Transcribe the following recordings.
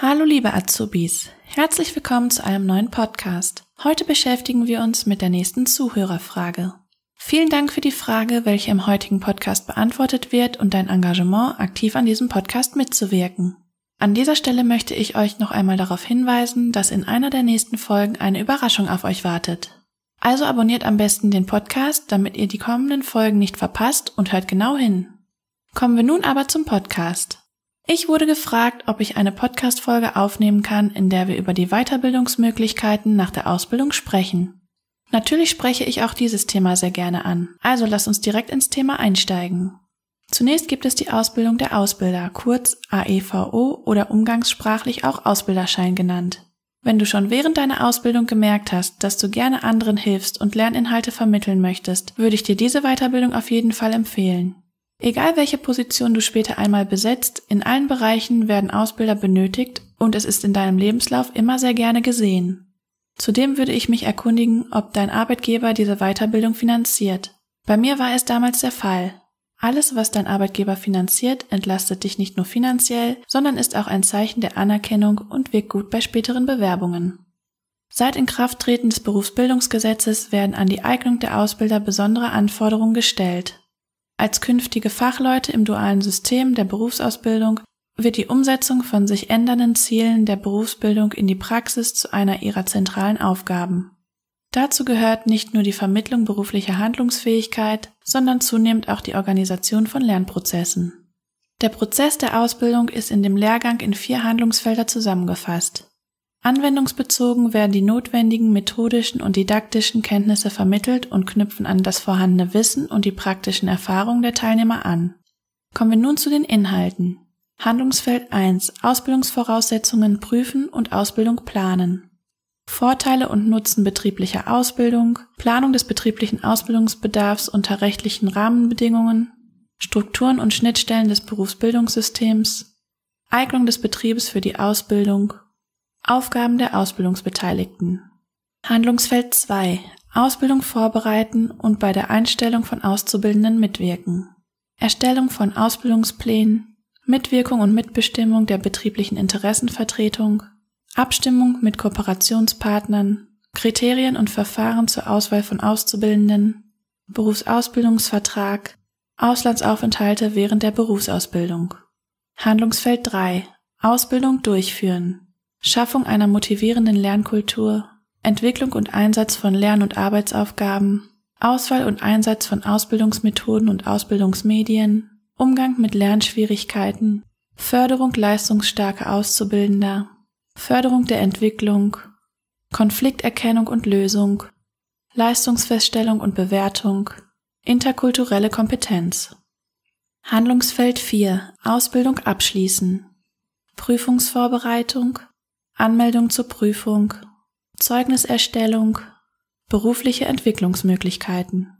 Hallo liebe Azubis, herzlich willkommen zu einem neuen Podcast. Heute beschäftigen wir uns mit der nächsten Zuhörerfrage. Vielen Dank für die Frage, welche im heutigen Podcast beantwortet wird und dein Engagement, aktiv an diesem Podcast mitzuwirken. An dieser Stelle möchte ich euch noch einmal darauf hinweisen, dass in einer der nächsten Folgen eine Überraschung auf euch wartet. Also abonniert am besten den Podcast, damit ihr die kommenden Folgen nicht verpasst und hört genau hin. Kommen wir nun aber zum Podcast. Ich wurde gefragt, ob ich eine Podcast-Folge aufnehmen kann, in der wir über die Weiterbildungsmöglichkeiten nach der Ausbildung sprechen. Natürlich spreche ich auch dieses Thema sehr gerne an, also lass uns direkt ins Thema einsteigen. Zunächst gibt es die Ausbildung der Ausbilder, kurz AEVO oder umgangssprachlich auch Ausbilderschein genannt. Wenn du schon während deiner Ausbildung gemerkt hast, dass du gerne anderen hilfst und Lerninhalte vermitteln möchtest, würde ich dir diese Weiterbildung auf jeden Fall empfehlen. Egal welche Position du später einmal besetzt, in allen Bereichen werden Ausbilder benötigt und es ist in deinem Lebenslauf immer sehr gerne gesehen. Zudem würde ich mich erkundigen, ob dein Arbeitgeber diese Weiterbildung finanziert. Bei mir war es damals der Fall. Alles, was dein Arbeitgeber finanziert, entlastet dich nicht nur finanziell, sondern ist auch ein Zeichen der Anerkennung und wirkt gut bei späteren Bewerbungen. Seit Inkrafttreten des Berufsbildungsgesetzes werden an die Eignung der Ausbilder besondere Anforderungen gestellt. Als künftige Fachleute im dualen System der Berufsausbildung wird die Umsetzung von sich ändernden Zielen der Berufsbildung in die Praxis zu einer ihrer zentralen Aufgaben. Dazu gehört nicht nur die Vermittlung beruflicher Handlungsfähigkeit, sondern zunehmend auch die Organisation von Lernprozessen. Der Prozess der Ausbildung ist in dem Lehrgang in vier Handlungsfelder zusammengefasst. Anwendungsbezogen werden die notwendigen methodischen und didaktischen Kenntnisse vermittelt und knüpfen an das vorhandene Wissen und die praktischen Erfahrungen der Teilnehmer an. Kommen wir nun zu den Inhalten. Handlungsfeld 1 Ausbildungsvoraussetzungen prüfen und Ausbildung planen. Vorteile und Nutzen betrieblicher Ausbildung, Planung des betrieblichen Ausbildungsbedarfs unter rechtlichen Rahmenbedingungen, Strukturen und Schnittstellen des Berufsbildungssystems, Eignung des Betriebes für die Ausbildung Aufgaben der Ausbildungsbeteiligten. Handlungsfeld 2. Ausbildung vorbereiten und bei der Einstellung von Auszubildenden mitwirken. Erstellung von Ausbildungsplänen, Mitwirkung und Mitbestimmung der betrieblichen Interessenvertretung, Abstimmung mit Kooperationspartnern, Kriterien und Verfahren zur Auswahl von Auszubildenden, Berufsausbildungsvertrag, Auslandsaufenthalte während der Berufsausbildung. Handlungsfeld 3. Ausbildung durchführen. Schaffung einer motivierenden Lernkultur, Entwicklung und Einsatz von Lern- und Arbeitsaufgaben, Auswahl und Einsatz von Ausbildungsmethoden und Ausbildungsmedien, Umgang mit Lernschwierigkeiten, Förderung leistungsstarker Auszubildender, Förderung der Entwicklung, Konflikterkennung und Lösung, Leistungsfeststellung und Bewertung, interkulturelle Kompetenz. Handlungsfeld 4 Ausbildung abschließen. Prüfungsvorbereitung, Anmeldung zur Prüfung, Zeugniserstellung, berufliche Entwicklungsmöglichkeiten.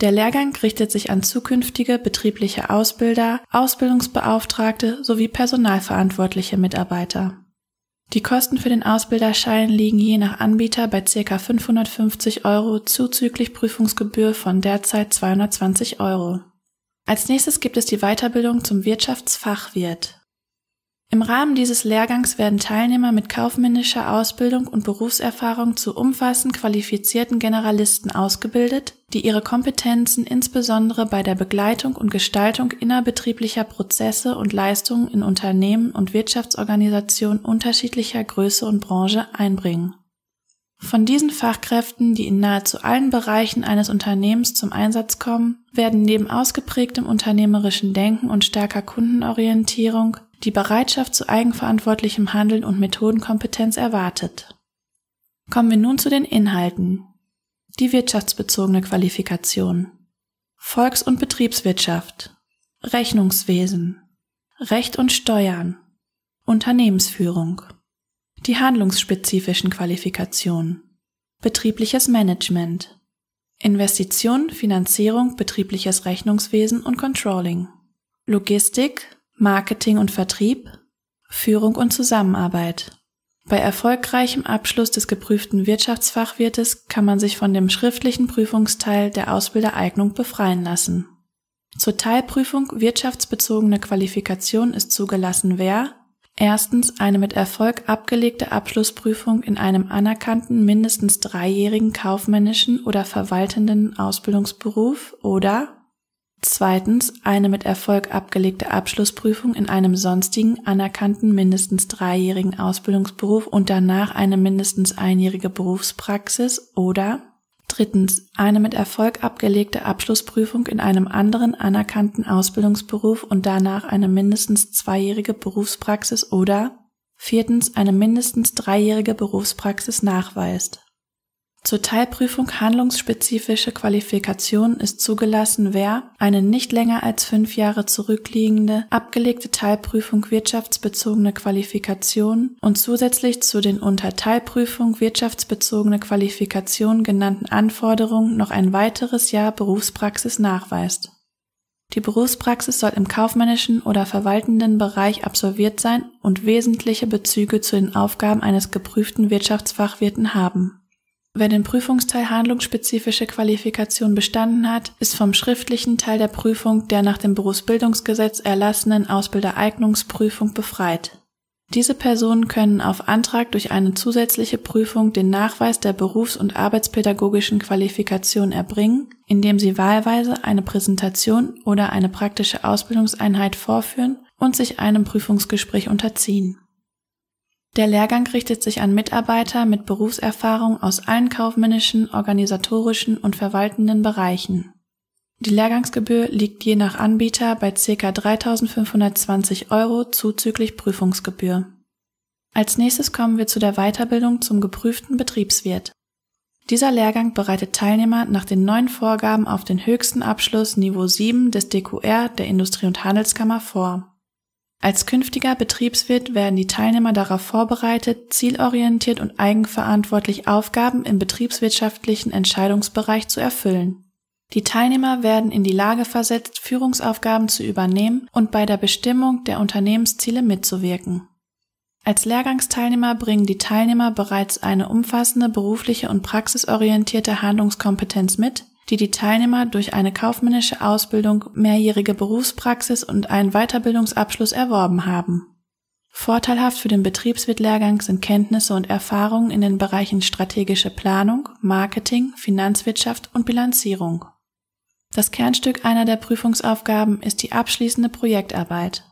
Der Lehrgang richtet sich an zukünftige betriebliche Ausbilder, Ausbildungsbeauftragte sowie personalverantwortliche Mitarbeiter. Die Kosten für den Ausbilderschein liegen je nach Anbieter bei ca. 550 Euro zuzüglich Prüfungsgebühr von derzeit 220 Euro. Als nächstes gibt es die Weiterbildung zum Wirtschaftsfachwirt. Im Rahmen dieses Lehrgangs werden Teilnehmer mit kaufmännischer Ausbildung und Berufserfahrung zu umfassend qualifizierten Generalisten ausgebildet, die ihre Kompetenzen insbesondere bei der Begleitung und Gestaltung innerbetrieblicher Prozesse und Leistungen in Unternehmen und Wirtschaftsorganisationen unterschiedlicher Größe und Branche einbringen. Von diesen Fachkräften, die in nahezu allen Bereichen eines Unternehmens zum Einsatz kommen, werden neben ausgeprägtem unternehmerischen Denken und starker Kundenorientierung die Bereitschaft zu eigenverantwortlichem Handeln und Methodenkompetenz erwartet. Kommen wir nun zu den Inhalten. Die wirtschaftsbezogene Qualifikation. Volks- und Betriebswirtschaft. Rechnungswesen. Recht und Steuern. Unternehmensführung. Die handlungsspezifischen Qualifikationen. Betriebliches Management. Investition, Finanzierung, betriebliches Rechnungswesen und Controlling. Logistik, Marketing und Vertrieb, Führung und Zusammenarbeit. Bei erfolgreichem Abschluss des geprüften Wirtschaftsfachwirtes kann man sich von dem schriftlichen Prüfungsteil der Ausbildereignung befreien lassen. Zur Teilprüfung wirtschaftsbezogene Qualifikation ist zugelassen, wer erstens eine mit Erfolg abgelegte Abschlussprüfung in einem anerkannten mindestens dreijährigen kaufmännischen oder verwaltenden Ausbildungsberuf oder Zweitens eine mit Erfolg abgelegte Abschlussprüfung in einem sonstigen anerkannten mindestens dreijährigen Ausbildungsberuf und danach eine mindestens einjährige Berufspraxis oder drittens eine mit Erfolg abgelegte Abschlussprüfung in einem anderen anerkannten Ausbildungsberuf und danach eine mindestens zweijährige Berufspraxis oder viertens eine mindestens dreijährige Berufspraxis nachweist. Zur Teilprüfung handlungsspezifische Qualifikation ist zugelassen, wer eine nicht länger als fünf Jahre zurückliegende, abgelegte Teilprüfung wirtschaftsbezogene Qualifikation und zusätzlich zu den unter Teilprüfung wirtschaftsbezogene Qualifikation genannten Anforderungen noch ein weiteres Jahr Berufspraxis nachweist. Die Berufspraxis soll im kaufmännischen oder verwaltenden Bereich absolviert sein und wesentliche Bezüge zu den Aufgaben eines geprüften Wirtschaftsfachwirten haben Wer den Prüfungsteil handlungsspezifische Qualifikation bestanden hat, ist vom schriftlichen Teil der Prüfung der nach dem Berufsbildungsgesetz erlassenen Ausbildereignungsprüfung befreit. Diese Personen können auf Antrag durch eine zusätzliche Prüfung den Nachweis der berufs- und arbeitspädagogischen Qualifikation erbringen, indem sie wahlweise eine Präsentation oder eine praktische Ausbildungseinheit vorführen und sich einem Prüfungsgespräch unterziehen der Lehrgang richtet sich an Mitarbeiter mit Berufserfahrung aus allen kaufmännischen, organisatorischen und verwaltenden Bereichen. Die Lehrgangsgebühr liegt je nach Anbieter bei ca. 3.520 Euro zuzüglich Prüfungsgebühr. Als nächstes kommen wir zu der Weiterbildung zum geprüften Betriebswirt. Dieser Lehrgang bereitet Teilnehmer nach den neuen Vorgaben auf den höchsten Abschluss Niveau 7 des DQR der Industrie- und Handelskammer vor als künftiger Betriebswirt werden die Teilnehmer darauf vorbereitet, zielorientiert und eigenverantwortlich Aufgaben im betriebswirtschaftlichen Entscheidungsbereich zu erfüllen. Die Teilnehmer werden in die Lage versetzt, Führungsaufgaben zu übernehmen und bei der Bestimmung der Unternehmensziele mitzuwirken. Als Lehrgangsteilnehmer bringen die Teilnehmer bereits eine umfassende berufliche und praxisorientierte Handlungskompetenz mit, die die Teilnehmer durch eine kaufmännische Ausbildung, mehrjährige Berufspraxis und einen Weiterbildungsabschluss erworben haben. Vorteilhaft für den Betriebswirtlehrgang sind Kenntnisse und Erfahrungen in den Bereichen strategische Planung, Marketing, Finanzwirtschaft und Bilanzierung. Das Kernstück einer der Prüfungsaufgaben ist die abschließende Projektarbeit.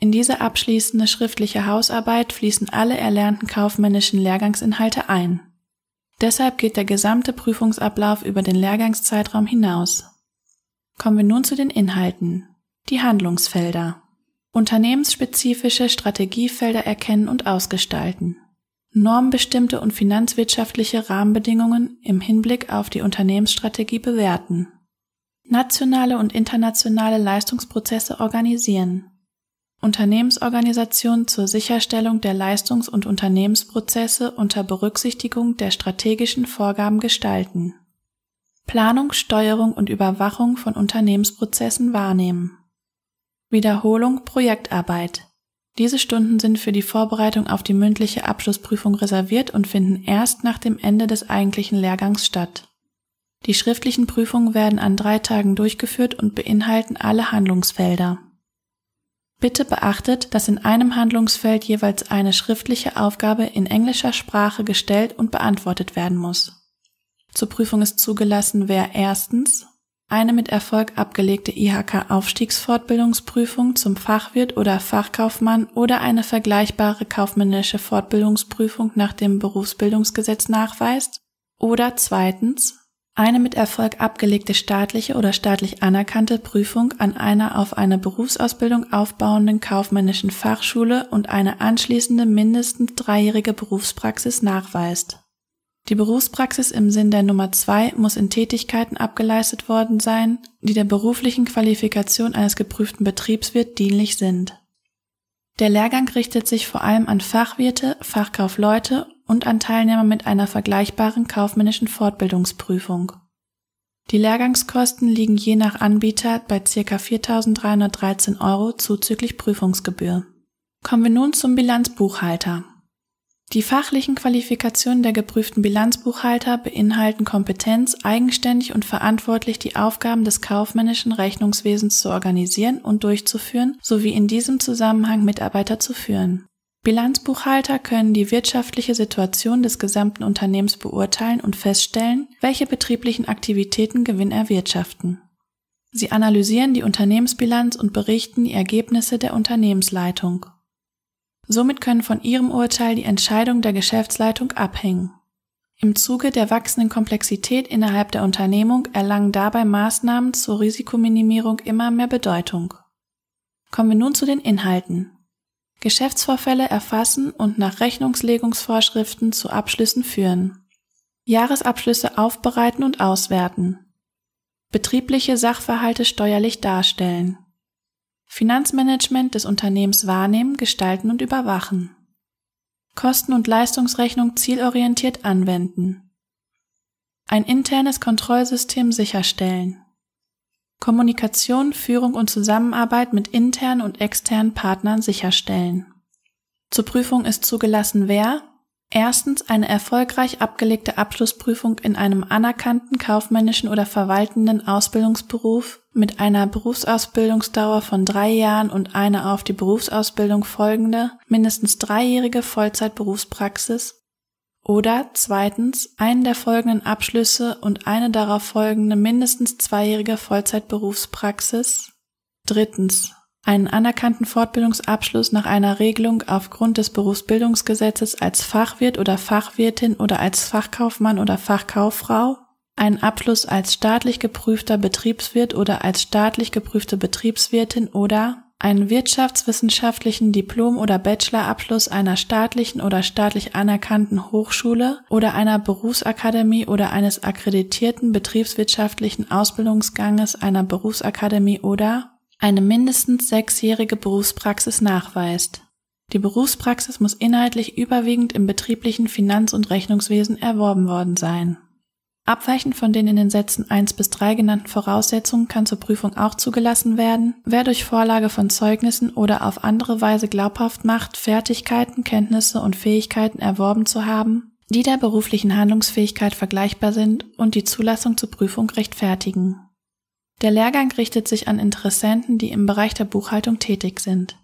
In diese abschließende schriftliche Hausarbeit fließen alle erlernten kaufmännischen Lehrgangsinhalte ein. Deshalb geht der gesamte Prüfungsablauf über den Lehrgangszeitraum hinaus. Kommen wir nun zu den Inhalten. Die Handlungsfelder. Unternehmensspezifische Strategiefelder erkennen und ausgestalten. Normbestimmte und finanzwirtschaftliche Rahmenbedingungen im Hinblick auf die Unternehmensstrategie bewerten. Nationale und internationale Leistungsprozesse organisieren. Unternehmensorganisation zur Sicherstellung der Leistungs- und Unternehmensprozesse unter Berücksichtigung der strategischen Vorgaben gestalten. Planung, Steuerung und Überwachung von Unternehmensprozessen wahrnehmen. Wiederholung Projektarbeit. Diese Stunden sind für die Vorbereitung auf die mündliche Abschlussprüfung reserviert und finden erst nach dem Ende des eigentlichen Lehrgangs statt. Die schriftlichen Prüfungen werden an drei Tagen durchgeführt und beinhalten alle Handlungsfelder. Bitte beachtet, dass in einem Handlungsfeld jeweils eine schriftliche Aufgabe in englischer Sprache gestellt und beantwortet werden muss. Zur Prüfung ist zugelassen, wer erstens eine mit Erfolg abgelegte IHK-Aufstiegsfortbildungsprüfung zum Fachwirt oder Fachkaufmann oder eine vergleichbare kaufmännische Fortbildungsprüfung nach dem Berufsbildungsgesetz nachweist oder zweitens eine mit Erfolg abgelegte staatliche oder staatlich anerkannte Prüfung an einer auf einer Berufsausbildung aufbauenden kaufmännischen Fachschule und eine anschließende mindestens dreijährige Berufspraxis nachweist. Die Berufspraxis im Sinn der Nummer zwei muss in Tätigkeiten abgeleistet worden sein, die der beruflichen Qualifikation eines geprüften Betriebswirt dienlich sind. Der Lehrgang richtet sich vor allem an Fachwirte, Fachkaufleute und an Teilnehmer mit einer vergleichbaren kaufmännischen Fortbildungsprüfung. Die Lehrgangskosten liegen je nach Anbieter bei ca. 4.313 Euro zuzüglich Prüfungsgebühr. Kommen wir nun zum Bilanzbuchhalter. Die fachlichen Qualifikationen der geprüften Bilanzbuchhalter beinhalten Kompetenz, eigenständig und verantwortlich die Aufgaben des kaufmännischen Rechnungswesens zu organisieren und durchzuführen, sowie in diesem Zusammenhang Mitarbeiter zu führen. Bilanzbuchhalter können die wirtschaftliche Situation des gesamten Unternehmens beurteilen und feststellen, welche betrieblichen Aktivitäten Gewinn erwirtschaften. Sie analysieren die Unternehmensbilanz und berichten die Ergebnisse der Unternehmensleitung. Somit können von ihrem Urteil die Entscheidung der Geschäftsleitung abhängen. Im Zuge der wachsenden Komplexität innerhalb der Unternehmung erlangen dabei Maßnahmen zur Risikominimierung immer mehr Bedeutung. Kommen wir nun zu den Inhalten. Geschäftsvorfälle erfassen und nach Rechnungslegungsvorschriften zu Abschlüssen führen. Jahresabschlüsse aufbereiten und auswerten. Betriebliche Sachverhalte steuerlich darstellen. Finanzmanagement des Unternehmens wahrnehmen, gestalten und überwachen. Kosten- und Leistungsrechnung zielorientiert anwenden. Ein internes Kontrollsystem sicherstellen. Kommunikation, Führung und Zusammenarbeit mit internen und externen Partnern sicherstellen. Zur Prüfung ist zugelassen wer erstens eine erfolgreich abgelegte Abschlussprüfung in einem anerkannten kaufmännischen oder verwaltenden Ausbildungsberuf mit einer Berufsausbildungsdauer von drei Jahren und einer auf die Berufsausbildung folgende mindestens dreijährige Vollzeitberufspraxis oder zweitens einen der folgenden Abschlüsse und eine darauf folgende mindestens zweijährige Vollzeitberufspraxis, drittens einen anerkannten Fortbildungsabschluss nach einer Regelung aufgrund des Berufsbildungsgesetzes als Fachwirt oder Fachwirtin oder als Fachkaufmann oder Fachkauffrau, einen Abschluss als staatlich geprüfter Betriebswirt oder als staatlich geprüfte Betriebswirtin oder einen wirtschaftswissenschaftlichen Diplom- oder Bachelorabschluss einer staatlichen oder staatlich anerkannten Hochschule oder einer Berufsakademie oder eines akkreditierten betriebswirtschaftlichen Ausbildungsganges einer Berufsakademie oder eine mindestens sechsjährige Berufspraxis nachweist. Die Berufspraxis muss inhaltlich überwiegend im betrieblichen Finanz- und Rechnungswesen erworben worden sein Abweichend von den in den Sätzen 1 bis 3 genannten Voraussetzungen kann zur Prüfung auch zugelassen werden, wer durch Vorlage von Zeugnissen oder auf andere Weise glaubhaft macht, Fertigkeiten, Kenntnisse und Fähigkeiten erworben zu haben, die der beruflichen Handlungsfähigkeit vergleichbar sind und die Zulassung zur Prüfung rechtfertigen. Der Lehrgang richtet sich an Interessenten, die im Bereich der Buchhaltung tätig sind.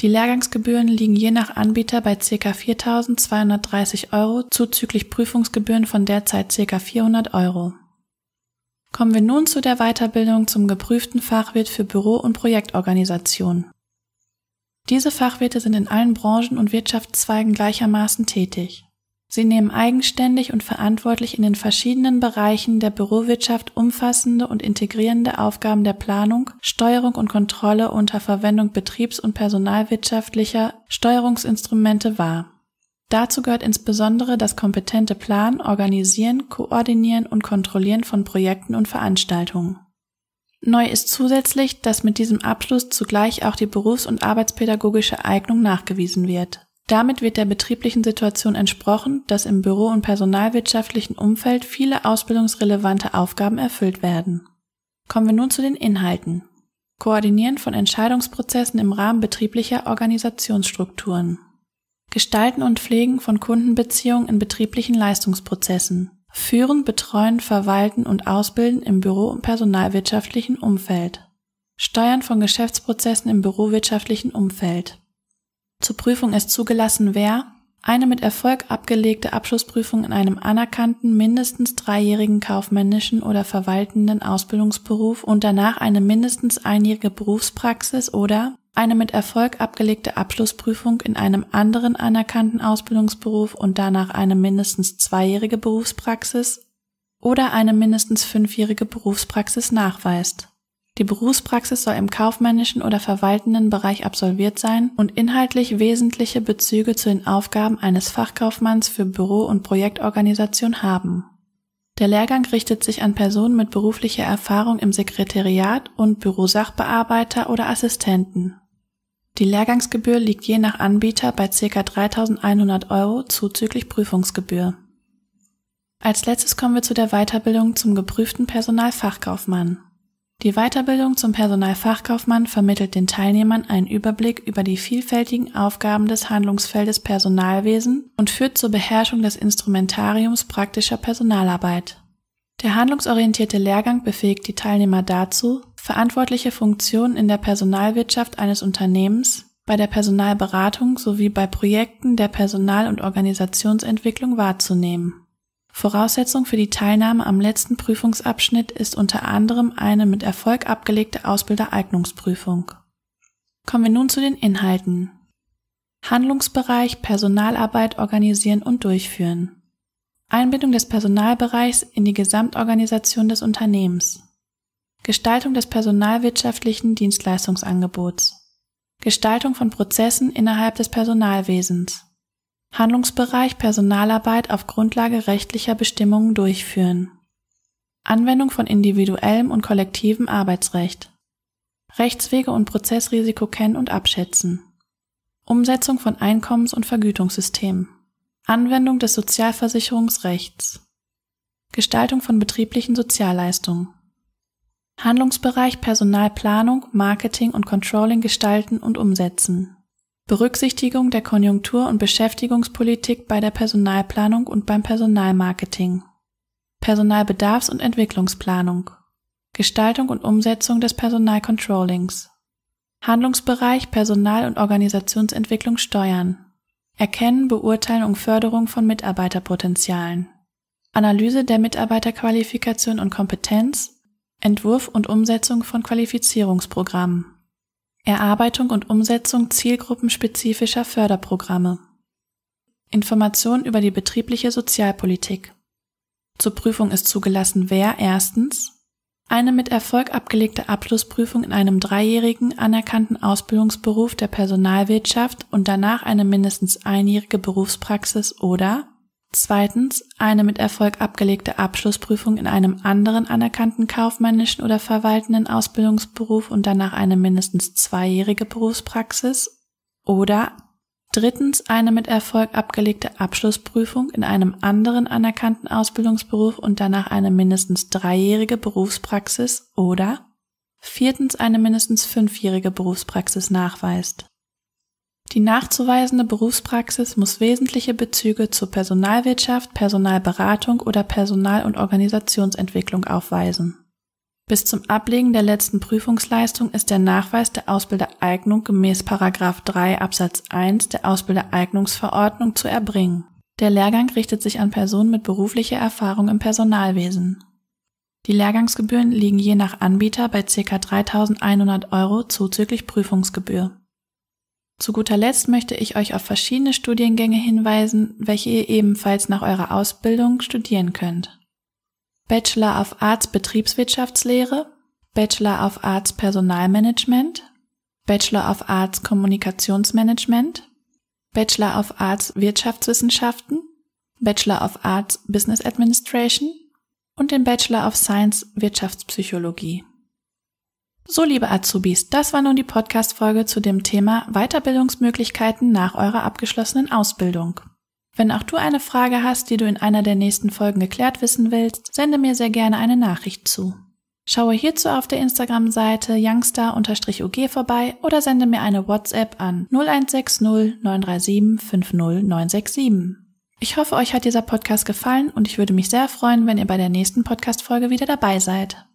Die Lehrgangsgebühren liegen je nach Anbieter bei ca. 4.230 Euro zuzüglich Prüfungsgebühren von derzeit ca. 400 Euro. Kommen wir nun zu der Weiterbildung zum geprüften Fachwirt für Büro- und Projektorganisation. Diese Fachwirte sind in allen Branchen und Wirtschaftszweigen gleichermaßen tätig. Sie nehmen eigenständig und verantwortlich in den verschiedenen Bereichen der Bürowirtschaft umfassende und integrierende Aufgaben der Planung, Steuerung und Kontrolle unter Verwendung betriebs- und personalwirtschaftlicher Steuerungsinstrumente wahr. Dazu gehört insbesondere das kompetente Plan, Organisieren, Koordinieren und Kontrollieren von Projekten und Veranstaltungen. Neu ist zusätzlich, dass mit diesem Abschluss zugleich auch die berufs- und arbeitspädagogische Eignung nachgewiesen wird damit wird der betrieblichen Situation entsprochen, dass im büro und personalwirtschaftlichen Umfeld viele ausbildungsrelevante Aufgaben erfüllt werden. Kommen wir nun zu den Inhalten. Koordinieren von Entscheidungsprozessen im Rahmen betrieblicher Organisationsstrukturen. Gestalten und Pflegen von Kundenbeziehungen in betrieblichen Leistungsprozessen. Führen, betreuen, verwalten und ausbilden im büro- und personalwirtschaftlichen Umfeld. Steuern von Geschäftsprozessen im bürowirtschaftlichen Umfeld. Zur Prüfung ist zugelassen, wer eine mit Erfolg abgelegte Abschlussprüfung in einem anerkannten mindestens dreijährigen kaufmännischen oder verwaltenden Ausbildungsberuf und danach eine mindestens einjährige Berufspraxis oder eine mit Erfolg abgelegte Abschlussprüfung in einem anderen anerkannten Ausbildungsberuf und danach eine mindestens zweijährige Berufspraxis oder eine mindestens fünfjährige Berufspraxis nachweist die Berufspraxis soll im kaufmännischen oder verwaltenden Bereich absolviert sein und inhaltlich wesentliche Bezüge zu den Aufgaben eines Fachkaufmanns für Büro- und Projektorganisation haben. Der Lehrgang richtet sich an Personen mit beruflicher Erfahrung im Sekretariat und Bürosachbearbeiter oder Assistenten. Die Lehrgangsgebühr liegt je nach Anbieter bei ca. 3.100 Euro zuzüglich Prüfungsgebühr. Als letztes kommen wir zu der Weiterbildung zum geprüften Personalfachkaufmann. Die Weiterbildung zum Personalfachkaufmann vermittelt den Teilnehmern einen Überblick über die vielfältigen Aufgaben des Handlungsfeldes Personalwesen und führt zur Beherrschung des Instrumentariums praktischer Personalarbeit. Der handlungsorientierte Lehrgang befähigt die Teilnehmer dazu, verantwortliche Funktionen in der Personalwirtschaft eines Unternehmens, bei der Personalberatung sowie bei Projekten der Personal- und Organisationsentwicklung wahrzunehmen Voraussetzung für die Teilnahme am letzten Prüfungsabschnitt ist unter anderem eine mit Erfolg abgelegte Ausbildereignungsprüfung. Kommen wir nun zu den Inhalten. Handlungsbereich Personalarbeit organisieren und durchführen. Einbindung des Personalbereichs in die Gesamtorganisation des Unternehmens. Gestaltung des personalwirtschaftlichen Dienstleistungsangebots. Gestaltung von Prozessen innerhalb des Personalwesens. Handlungsbereich Personalarbeit auf Grundlage rechtlicher Bestimmungen durchführen. Anwendung von individuellem und kollektivem Arbeitsrecht. Rechtswege und Prozessrisiko kennen und abschätzen. Umsetzung von Einkommens- und Vergütungssystemen. Anwendung des Sozialversicherungsrechts. Gestaltung von betrieblichen Sozialleistungen. Handlungsbereich Personalplanung, Marketing und Controlling gestalten und umsetzen. Berücksichtigung der Konjunktur- und Beschäftigungspolitik bei der Personalplanung und beim Personalmarketing. Personalbedarfs- und Entwicklungsplanung. Gestaltung und Umsetzung des Personalcontrollings. Handlungsbereich Personal- und Organisationsentwicklung steuern. Erkennen, Beurteilen und Förderung von Mitarbeiterpotenzialen. Analyse der Mitarbeiterqualifikation und Kompetenz. Entwurf und Umsetzung von Qualifizierungsprogrammen. Erarbeitung und Umsetzung zielgruppenspezifischer Förderprogramme. Information über die betriebliche Sozialpolitik. Zur Prüfung ist zugelassen, wer erstens eine mit Erfolg abgelegte Abschlussprüfung in einem dreijährigen anerkannten Ausbildungsberuf der Personalwirtschaft und danach eine mindestens einjährige Berufspraxis oder Zweitens eine mit Erfolg abgelegte Abschlussprüfung in einem anderen anerkannten kaufmännischen oder verwaltenden Ausbildungsberuf und danach eine mindestens zweijährige Berufspraxis. Oder drittens eine mit Erfolg abgelegte Abschlussprüfung in einem anderen anerkannten Ausbildungsberuf und danach eine mindestens dreijährige Berufspraxis oder viertens eine mindestens fünfjährige Berufspraxis nachweist. Die nachzuweisende Berufspraxis muss wesentliche Bezüge zur Personalwirtschaft, Personalberatung oder Personal- und Organisationsentwicklung aufweisen. Bis zum Ablegen der letzten Prüfungsleistung ist der Nachweis der Ausbildereignung gemäß 3 Absatz 1 der Ausbildereignungsverordnung zu erbringen. Der Lehrgang richtet sich an Personen mit beruflicher Erfahrung im Personalwesen. Die Lehrgangsgebühren liegen je nach Anbieter bei ca. 3.100 Euro zuzüglich Prüfungsgebühr. Zu guter Letzt möchte ich euch auf verschiedene Studiengänge hinweisen, welche ihr ebenfalls nach eurer Ausbildung studieren könnt. Bachelor of Arts Betriebswirtschaftslehre, Bachelor of Arts Personalmanagement, Bachelor of Arts Kommunikationsmanagement, Bachelor of Arts Wirtschaftswissenschaften, Bachelor of Arts Business Administration und den Bachelor of Science Wirtschaftspsychologie. So, liebe Azubis, das war nun die Podcast-Folge zu dem Thema Weiterbildungsmöglichkeiten nach eurer abgeschlossenen Ausbildung. Wenn auch du eine Frage hast, die du in einer der nächsten Folgen geklärt wissen willst, sende mir sehr gerne eine Nachricht zu. Schaue hierzu auf der Instagram-Seite youngstar og vorbei oder sende mir eine WhatsApp an 0160 937 50967. Ich hoffe, euch hat dieser Podcast gefallen und ich würde mich sehr freuen, wenn ihr bei der nächsten Podcast-Folge wieder dabei seid.